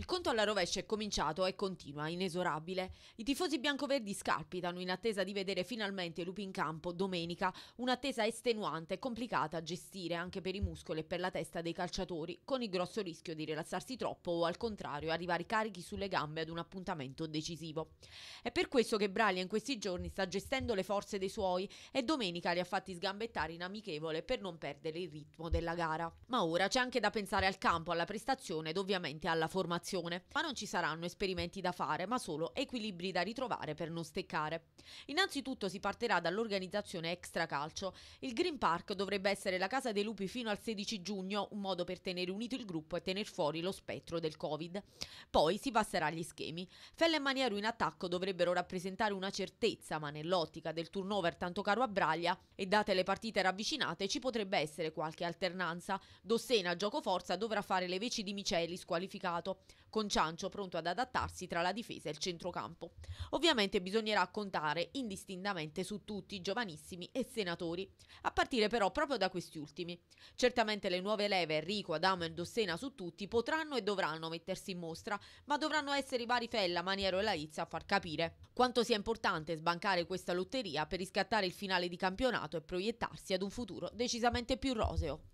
Il conto alla rovescia è cominciato e continua, inesorabile. I tifosi biancoverdi scalpitano in attesa di vedere finalmente Lupi in campo domenica, un'attesa estenuante e complicata a gestire anche per i muscoli e per la testa dei calciatori, con il grosso rischio di rilassarsi troppo o al contrario arrivare carichi sulle gambe ad un appuntamento decisivo. È per questo che Braglia in questi giorni sta gestendo le forze dei suoi e domenica li ha fatti sgambettare in amichevole per non perdere il ritmo della gara. Ma ora c'è anche da pensare al campo, alla prestazione ed ovviamente alla formazione alimentazione, ma non ci saranno esperimenti da fare, ma solo equilibri da ritrovare per non steccare. Innanzitutto si partirà dall'organizzazione extracalcio. Il Green Park dovrebbe essere la casa dei lupi fino al 16 giugno, un modo per tenere unito il gruppo e tenere fuori lo spettro del Covid. Poi si passerà agli schemi. Fella e Maniero in attacco dovrebbero rappresentare una certezza, ma nell'ottica del turnover tanto caro a Braglia e date le partite ravvicinate ci potrebbe essere qualche alternanza. Dossena, gioco forza, dovrà fare le veci di Miceli squalificato con Ciancio pronto ad adattarsi tra la difesa e il centrocampo. Ovviamente bisognerà contare indistintamente su tutti i giovanissimi e senatori, a partire però proprio da questi ultimi. Certamente le nuove leve Enrico, Adamo e Dossena su tutti potranno e dovranno mettersi in mostra, ma dovranno essere i vari Fella, Maniero e Laizia a far capire quanto sia importante sbancare questa lotteria per riscattare il finale di campionato e proiettarsi ad un futuro decisamente più roseo.